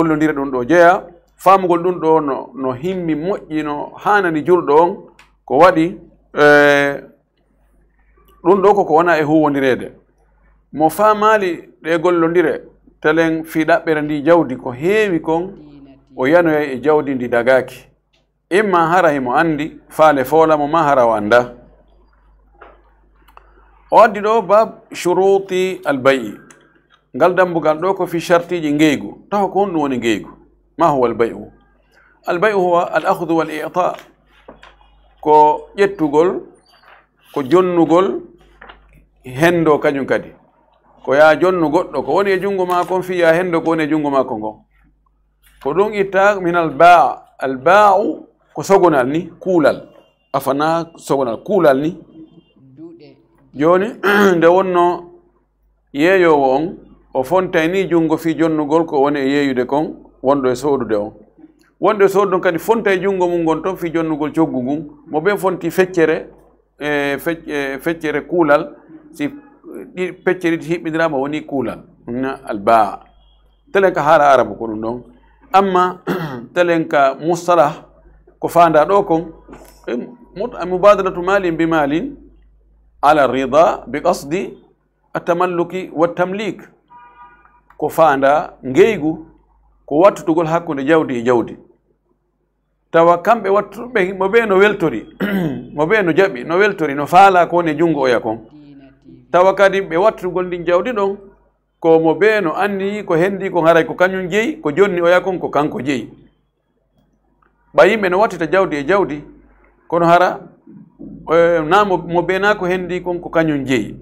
gollodira ɗum ɗo jeeya famugol ɗum ɗo no, no himmi moƴƴi no hanani julɗo on ko waɗi e, ɗum ɗo koko wona e huwodirede mo famali ɗe gollodire telen fiɗaɓɓere ndi jawdi ko heewi kon o yanoyay e jawdi ndi dagaki imma hara himo andi faale foolamo ma hara o anda o addi ɗo bab shuruti albayi ngal dambugal ɗo ko fi chartiji ngeygu tawa ko honɗum woni ngeygu ma huwa albay u albay u huwa al ahdu wal ita ko ƴettugol ko jonnugol henndo kañum kadi ko yaa jonnu goɗɗo ko woni e junngo maakon fiya henndo ko woni e junngo maako ngon ko ɗum itta min albaa albaau ko sogonal ni kuulal afana sogonal kuulal ni jooni nde wonno yeeyowo on o fontay ni junngo fii jonnugol ko woni e yeeyude kon wonɗo e soodude on wonɗo e soodude on kadi fonta e junngo mum ngon toon fii jonnugol coggu ngun mo ɓeen fontii feccere e e feccere kuulal si peccere ɗi hiɓɓindiraama woni kuulal albaa telen ka haara arabu ko ɗum ɗon amma telen ka mustalah ko faandaa ɗo kon e moubadaratu maalin bi maalin ala rida bi kasdi atamalluki wa tamlik ko faanda ngeygu ko wattutugol hakkunde jawdi e jawdi tawa kamɓe wattuɓe mo ɓe no weltori mo ɓe no jaɓi no weltori no faala ko ne junngo oya kon tawa kadi ɓe wattugol ndin jawdi ɗon ko mo ɓe no anni ko henndi ko haray ko kañum jeyi ko jonni oya kon ko kanko jeyi ɓayimɓe no wattita jawdi e jawdi kono hara eh, na mo ɓe na ko henndi kon ko kañum jeyi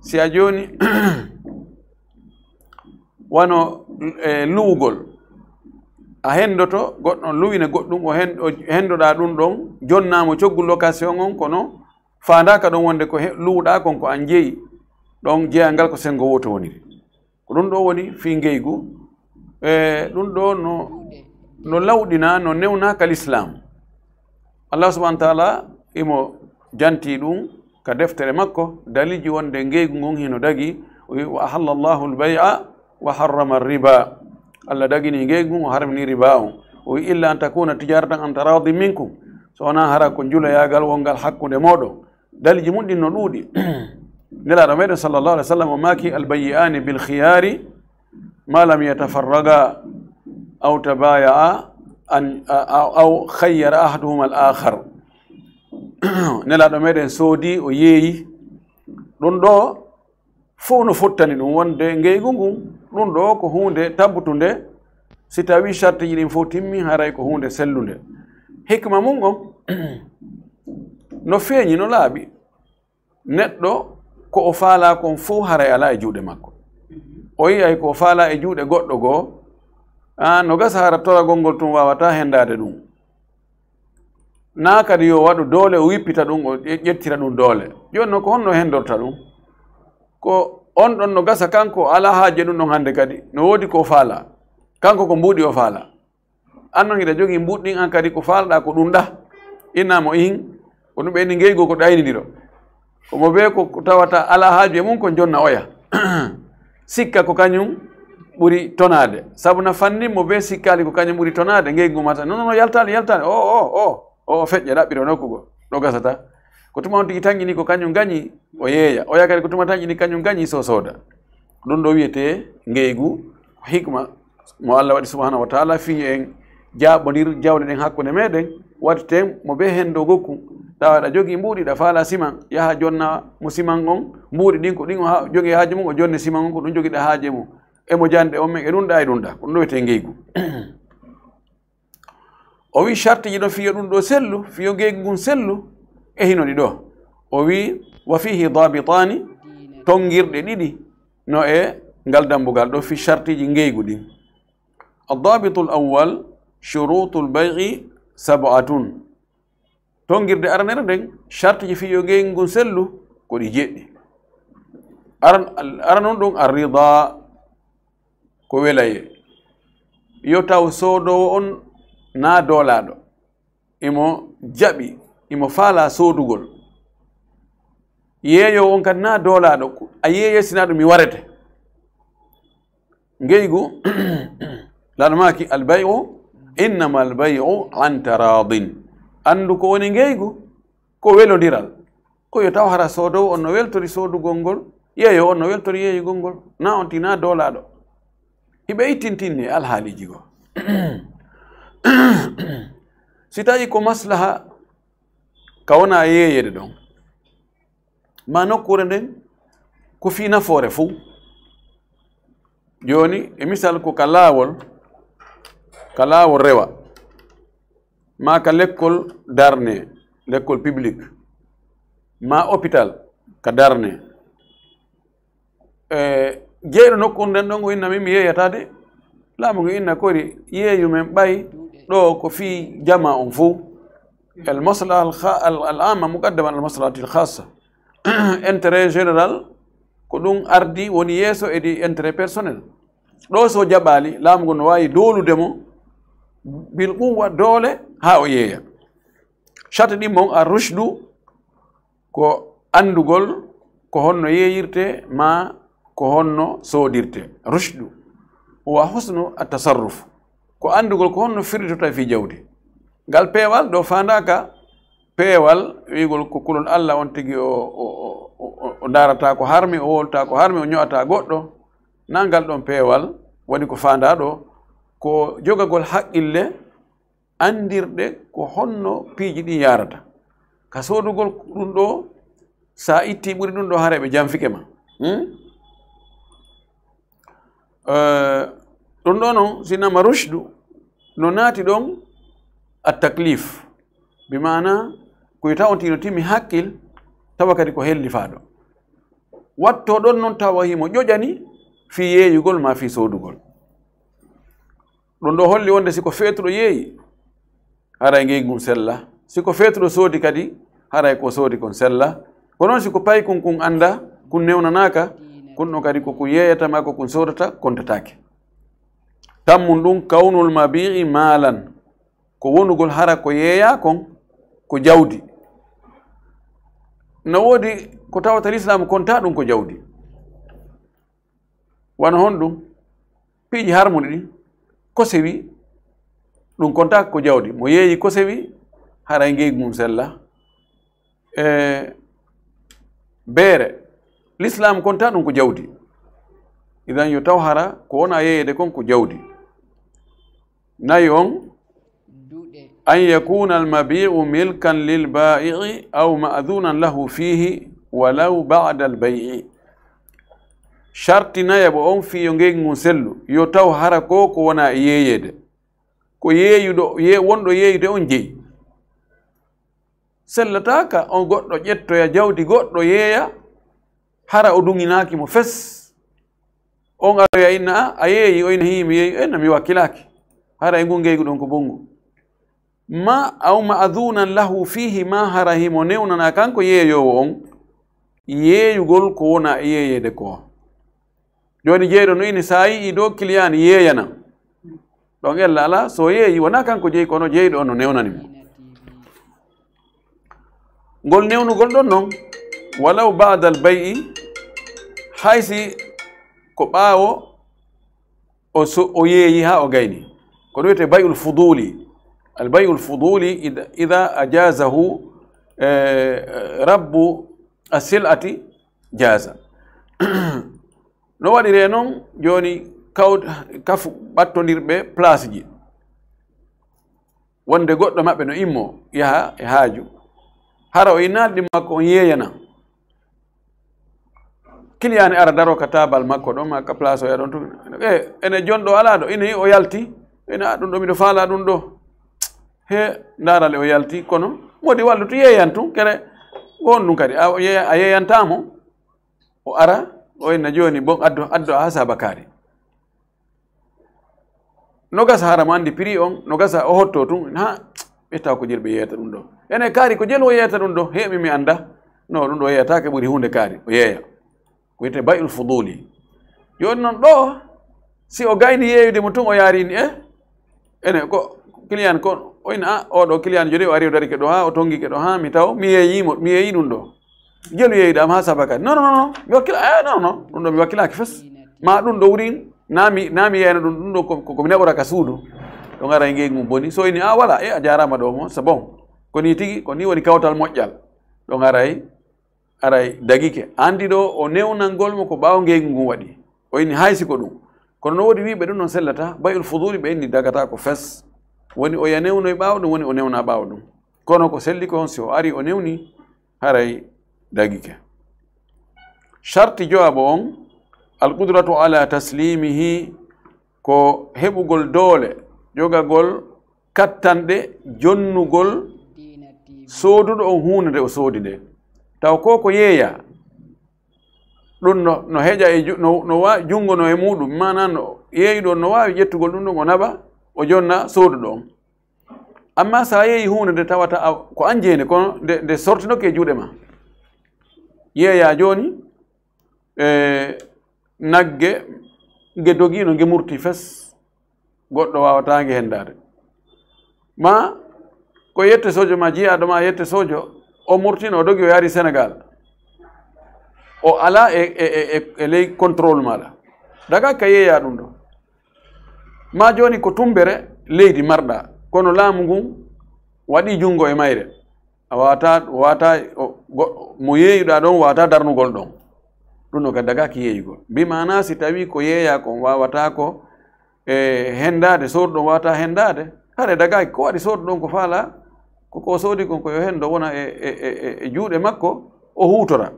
si a jooni wano e luwugol a hendoto goɗɗon luwina goɗɗum o hendoɗa ɗum ɗon jonnamo coggu location on kono fandaka ɗon wonde ko luwuɗa kon ko an jeeyi ɗon jeeyal ngal ko sengo woto woniri ko ɗum ɗo woni fi geygu e eh, ɗum ɗo no no lawɗina no newna kal islam allah subahana wa taala imo janti ɗum ka deftere makko daliji wonde geygu ngon hino dagi o wi wa ahalla llahu lbay'a wa harrama riba allah dagini ngeygu o haramini riba o o wi illa an takuna tijaratan an taradi minkum so wona hara ko julayagal wongal hakkude moɗo daliji mum ɗin no ɗuuɗi nelaɗo meɗen sallllahu alih w sallam o maki albayi'ani bilkhiyari ma lam yatafarraga aw tabaya'a an aw khayyara ahaduhuma al akhar nelaɗo meɗen soodi o yeeyi ɗum ɗo fof no fottani ɗum wonde ngeygu ngun ɗum ɗo ko hunde tabbutunde si tawi charte ji ɗin fof timmi haray ko hunde sellunde hikma mum on no feeñi no laaɓi neɗɗo ko o faala kon fof haray ala e juuɗe makko o yiyay ko o faala e juuɗe goɗɗo goo a no gasa hara tora golngol tun wawata henndade ɗum naa kadi yo waɗu doole o wippita ɗum o ƴettira ɗum doole jooni noon ko honno henndorta ɗum ko on ɗon no gasa kanko ala haaje ɗum ɗon hannde kadi no woodi ko faala kanko ko mbuuɗi o faala an non iɗa jogii mbuuɗi ɗin an kadi ko faalaɗa ko ɗum ɗa innamo in ko ɗum ɓeyni ngeygo ko ɗaynidiro komo be ko tawata ala haaju e mum ko jonna oya sikka ko kañum ɓuri tonade sabu na fandinmo be sikkali ko kañum ɓuri tonade ngeygu mata non no yaltade yaltani o o o o feƴƴe ɗaɓɓiro nokkugo ɗo gasata kutuma ti itangi ni ko kanyum ganyi o yeya o yakari kutuma tangi ni kanyum ganyi so soda ɗum ɗo wiyete ngeygu hikma mo allah waɗi subahanahu wa taala fi en jaɓodir jawde ɗen hakkunde meɗen watteten mo ɓe hendo gokku tawa aɗa jogui mbuuɗi ɗa faala siman yaha jonna mo siman on mbuuɗi ɗin ko ɗin o jogui haaji mum o jonne siman on ko ɗum jogiɗa haaji mum emo jande on men e ɗum ɗa e ɗum ɗa ko ɗum ɗo wiyete ngeygu o wi charte ji ɗon fiyo ɗum ɗo sellu fiyo ngeygu ngun sellu ehinoɗi ɗo o wi wa fihi dabitani tonngirɗe ɗiɗi no e ngal dambugal ɗo fi chartiji ngeygu ɗin addabitu l awal churutu l bayi sabatun tonngirde aranere nden chartiji fiyo ngeygu ngun sellu ko ɗi jeɗɗi ara noon ɗum arrida ko welaye yo taw soodowo on naa doolaaɗo imo jaɓi imo faala soodugol yeeyo on kadi na doolaaɗo a yeeyesina ɗum mi warete ngeygu lanomaaki albayu innama albayu an taradin anndu ko woni ngeygu ko welodiral koyo taw hara soodowo on no weltori soodugol ngol yeeyo on no weltori yeeyugol ngol na on tina doolaaɗo hiɓe ittintinni alhaaliji goo si tawi ko maslaha ka wona yeeyede ɗon ma nokkure nden ko fii nafoore fuu jooni e misal ko ka laawol ka laawol rewa ma ka lekkol darne lekkol publique ma hôpital ka darne e, jeyɗo nokkur nden ɗon o inna min mi yeeyata laamu ngu inna kori yeeyu men ɓay ɗo ko fii jama on fuu المصلحة الخ... العامة مقدمة على المصلحة الخاصة انتري جنرال كدون أردي ونيسو إدي انتري بيرسونيل ɗo so jaɓaali laamu ngo no waawi doolude mo bil ɓuwa doole haa o yeeya charte ɗin mon a rushdu ko anndugol ko honno yeeyirte ma ko honno soodirte rushdu wa husnu a tasarruf ko anndugol ko honno firlitota fii jawdi ngal peewal ɗo fandaka peewal wigol ko kulol allah on tigi o o darata ko harmi o wolta ko harmi o ño'ata goɗɗo nangal ɗon peewal waɗi ko fanda ɗo ko jogagol haqqille andirɗe ko honno piiji ɗin yarata ka sodugol ɗum ɗo sa itti ɓuri ɗum ɗo hare ɓe janfike ma hmm? ɗum ɗo noon sinnama rushdu no naati ɗon ataklif taklif bi maana koye tino timmi hakkil tawa kadi ko helli faa watto ɗon noon tawa himo ƴoƴani fi yeeyugol ma fi soodugol ɗum ɗo holli wonde siko feetuɗo yeeyi haray ngeygum sella siko feetuɗo soodi kadi haray ko soodi kon sella ko noon siko pay kun kun annda kun newnanaka kun ɗon kadi kokun yeeyatama kun sodata kontatake tammum ɗum kawnul mabii maalan ko wonugol hara ko kon ko jawdi no woodi ko tawata l'islam konta ɗum ko jawdi wana hon ɗum piiji harmuɗi ɗi kosewi ɗum konta ko jawdi mo yeeyi hara e ngeygu mum sella e beere l'islam konta ɗum ko jawdi idan yo taw hara ko wona yeeyede kon ko jawdi nayi on an yakuna almabiu milkan lilbaii aw maduna lahu fihi walaw bada albayi chartinayaɓo on fiyo ngeg ngun sellu yo taw hara ko ko wona e yeeyeede ko yeeyuɗo wonɗo yeeyude on jeyi sellataka on goɗɗo ƴettoya jawdi goɗɗo yeeya hara o duginaki mo fes on aroya inna a a yeeyi o ina hii mi yeeyi enna mi wakkilaki hara e ngu ngeygu ɗon ko bongu ma aw ma'dunan lahu fihi ma harahimo newnana kanko yeeyowo on yeeyugol ko wona yeeyede ko joni jeyɗo no ini sa yii do kiliyan yeeyana ɗon ella ala so yeeyi wona kanko jeeyi kono jeyɗo on no newnanimo ngol newnugol ɗon noon walaw bada l bay'i haysi ko ɓaawo o yeeyi ha o gayni ko ɗo wiyete bay'ul fuduli albayu alfuduli ida ajazahu rabbu asilati jaasa no waɗire noon jooni kaw kaf ɓattondirɓe place ji wonde goɗɗo maɓɓe no immo yaha e haaju hara o innalɗi makko on yeeyana kiliyani ara daro ka tabal makko ɗon makka place o ya ɗon tu e eh, ene jonɗo alaɗo ine o yalti ene a ɗum ɗo miɗo faala ɗum ɗo he ndaarale o yalti kono modi to yeeyan tun kere gon ɗum kadi a yeeyantamo o ara o enna joni bon addo addo no gasa nogasa mo anndi prix on nogasa o hotto tun ha ɓetta ko jel ɓe yeeyata ɗum ɗo ene kaari ko jel o yeeyata ɗum ɗo heɓi mi anda no ɗum ɗo yeeyatake ɓuri hunde kaari o yeeya eh? ko wiyete bayul fuduli joni noon ɗo si o gayni yeeyude mo tun o yarini e ene ko client ko oyna a oɗo client jodi o ari o dari ke ɗo ha o tongui ke ɗo ha mi taw mi yeeyimo mi yeeyi ɗum ɗo jelu yeeyiɗam ha saba kadi non non non mi wakkila e eh, non non ɗum ɗo mi wakkilaki fes ma ɗum ɗo wuri nami nami yeyna ɗum ɗum ɗo komi neɓora ka suudu ɗo gara e ngeygu mum booni so yni a voilà e eh, a jarama ɗo mo c'est bon koni tigui koni woni kawtal moƴƴal ɗo garay aray daguike andi ɗo o newnalngol mo ko ɓawa ngeygu ngun waɗi o yni haysi ko ɗum kono no wodi wiɓe ɗum noon sellata bayul fouduli ɓe inni dagata ko fes woni o yanewnoye ɓaawa ɗum woni o newna ɓaawa ɗum kono ko selli ko on si o ari o newni haray dagike charti jowaba on alqudratu ala taslimihi ko heɓugol doole jogagol kattanɗe jonnugol sooduɗo on huunde nde o soodi nde taw ko ko yeeya ɗum no no heƴa e no wa jungo no e muɗum mana no yeeyi ɗo no waawi ƴettugol ɗum ɗum o naɓa o jonna soodu ɗon amma so a yehi hunde nde tawata ko an jeene kono nde nde sortinoke e juuɗe ma yeeya jooni e nagge nge dogino nge murti fes goɗɗo wawatange hendade ma ko yette sojo ma jiyaɗo ma yette sojo o murtino o dogi o yaari sénégal o ala e e, e, e e ley contrôle maɗa daga ka yeeya ɗum ɗo ma joni ko tumbere leydi marɗa kono laamu ngun waɗi junngo e mayre a wata wata mo yeeyuɗa ɗon wata darnugol ɗon ɗum no ki yeeyugol mana si tawi ko yeeya ko wawata ko e hendade ɗon wawata hendade hare dagaki ko waɗi soodu ɗon ko faala koko soodi kon koyo hendo wona e, e, e, e juuɗe makko o huutora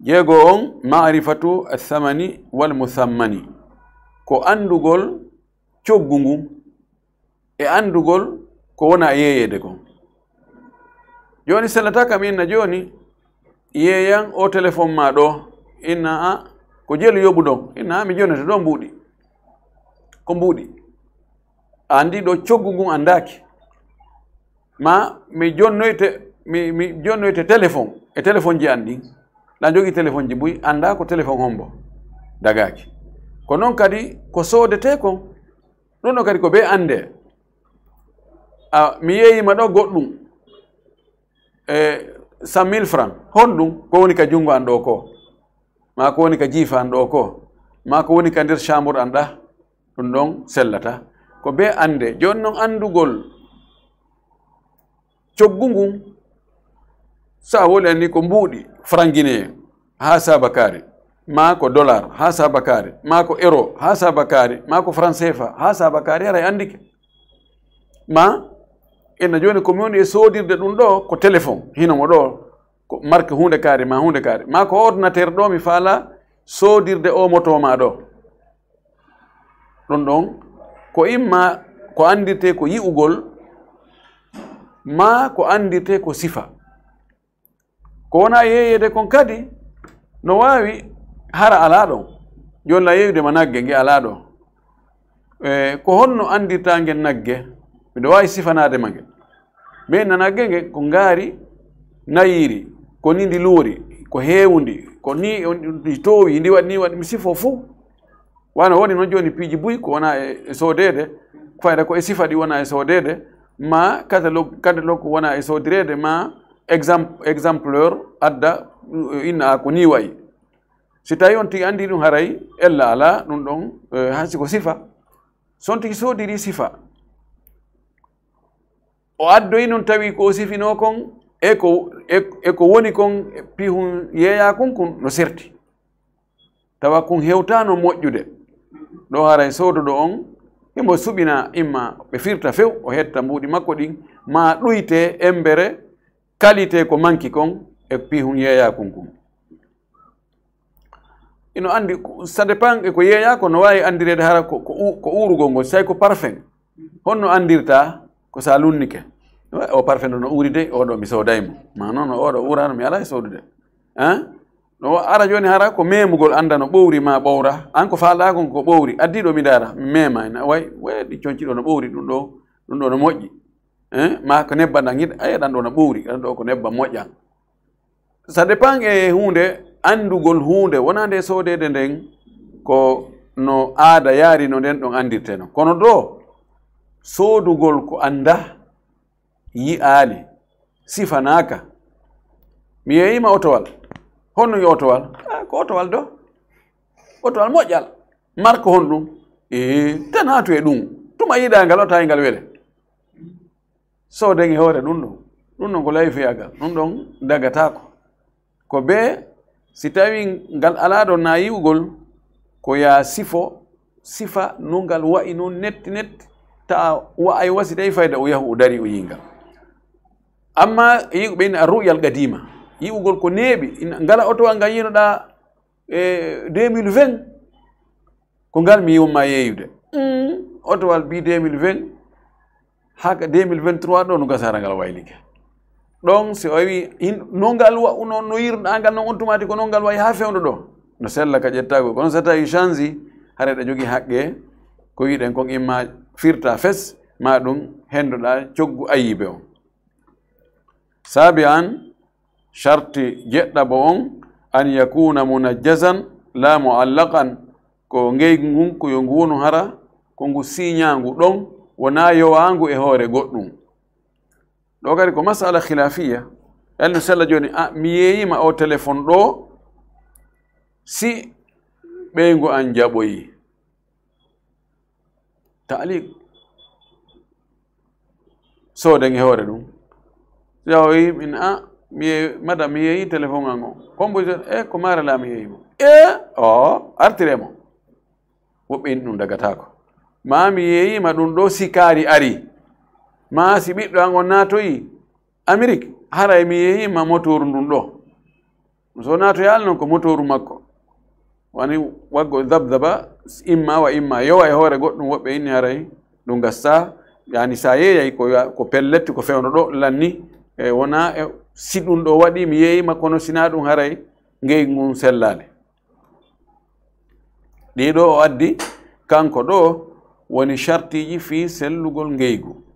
jeego on marifatu athamani walmuthammani ko andugol coggu ngu e andugol ko wona yeeyede kon joni kam inna joni yeeyan o téléphone ma ɗo inna a ko jelu yoɓu ɗon inna a mi jonete ɗo mbuuɗi ko mbuuɗi a andi ɗo coggu ngun andaki ma mi jonnoyte mi mi jonnoyte téléphone e téléphone ji an ɗin ɗa jogi téléphone ji buy anda ko téléphone hombo dagaki ko noon kadi ko soodete kon ɗum ɗo kadi ko be ande a mi yeeyima ɗo goɗɗum e cent mille franc hon ɗum ko woni ka junngo an ɗo ko ma ko woni ka jiifa an ɗo ko ma ko woni ka ndeer chambre an ɗa ɗum ɗon sellata ko be ande joni noon andugol coggu ngun sa woli anni ko mbuuɗi franginee ha sabakari mako dollar ha sabakare mako euro ha sabakare mako franc CFA ha sabakare ara andike ma ena joni ko mi woni e soodirde ɗum ɗo ko téléphone hinomo ɗo ko marque hunde kaari ma hunde kaari ma ko ordinateur ɗo mi faala soodirde o moto ma ɗo ɗum ɗon ko imma ko andite ko yi'ugol ma ko andite ko sifa ko wona yeeyede kon kadi no waawi hara alaa ɗon joni la nagge nge alaa ɗo e eh, ko honno andirta ngel nagge miɗo wawi sifanadema ngel mais na nagge nge ko ngaari nayiri ko ni ndi luuri ko heewndi ko ni ndi toowi ndi waɗi ni mi sifo fou wana woni noon joni piiji buyi ko wona e eh, soodede fayda ko e sifa ɗi wona e eh, sodede ma catalogue catalogue ko wona e soodirede ma exemple exempleur adda inna a ko ni wayi si tawi on tigi anndi ɗum haray ella ala ɗum ɗon eh, hansi ko sifa so on tigi soodiri sifa o addoyi noon tawi ko sifino kon eko eko woni kon pihun yeeya kon kon no serti tawa kon hewtano moƴƴude ɗo haray soodo ɗo on himo e suɓina imma ɓe firta few o hetta mbuuɗi makko ɗin ma ɗuyte embere qualité ko manki kon e pihun yeeya kon kon ino anndi ça dépend e ko yeeyaako no waawi anndireede hara ko uurugol ngol si tawi ko parfum holno anndirta ko so a lunnike o parfum o no uuri de o ɗo mi sowdaye mo ma noon o ɗo uurano mi alaa e sowdude hein o ara jooni hara ko meemugol annda no ɓowri ma ɓowra aan ko faaldaako ko ɓowri addii ɗo mi ndaara mi meema ena way way ɗi coñci ɗo no ɓowri ɗum ɗo ɗum ɗo no moƴƴi hein ma ko nebba ndan hiɗa ayi ɗan ɗo no ɓowri ɗan ɗo ko nebba moƴƴan ça dépend e hunde anndugol huunde wona nde soodeede ndeng ko no aada yaari no nden ɗon anndirteno kono ɗo soodugol ko annda yi'aali sifanaaka mi yeyima otowal honno yo otowal ah, ko otowal do otowal moƴƴal marque hon ɗum e tan haatu e ɗum tuma yiɗangal otaa e ngal wele soodeng e hoore ɗum ɗon ɗum ɗon ko layfiyagal ɗum ɗon dagataako ko bee si tawi ngal alaa na naayiwgol ko ya sifo sifa no ngal wa'i noon netti netti ta wa'ay wasi tawi fayda o yahu o dari o yingal amma yigo ɓeyni a ru'yal gadima yi'ugol ko neeɓi ngala otowal ngal yinoɗa e 2020 ko ngal mi yiwonma yeeyude otowal mbi 2020 ha 2023 ɗo no gasara ngal waylike ɗon si o wii nongal wauno no yirɗangal noon on tumati ko nongal wayi haa fewndo ɗo no sella ka ƴettago kono so tawi changi hara ɗa jogii haqqe ko wiiɗen kon imma firta fes ma ɗum henduɗa coggu ayiɓe on saabi an charti jeɗɗa bo on an yakuna munajjasan la moallaqan ko ngeygu ngun ko yo nguwonu hara ko ngu siñagu ɗon wona yowangu e hoore goɗɗum ɗo kadi ko masala khilafiya elno sella joni a ah, mi yeeyima o téléphone ɗo si ɓeygu an jaɓoyi taali soden e hoore ɗum yaho yimin a ah, mi yeey mada mi yeeyi téléphone an o kombo e eh, ko mara la mi yeeyimo e eh, o artiremo woɓɓeyni ɗum dagatako ma mi yeeyima ɗum ɗo sikaari ari ma si ɓiɗɗo an on naatoyi amérique haray mi yeyima motoru ndun ɗo so naatoyal noon ko motoru makko wani waggo dabdaba imma wa imma yowa e hoore goɗɗum woɓɓe inni haray ɗum gassa yani sa yeeyay ko pelletti ko fewno ɗo lanni e wona e si ɗum ɗo waɗi mi yeeyima kono sina ɗum haray ngey ngun sellale ɗiɗo o addi kanko ɗo woni chartiji fi sellugol ngeygu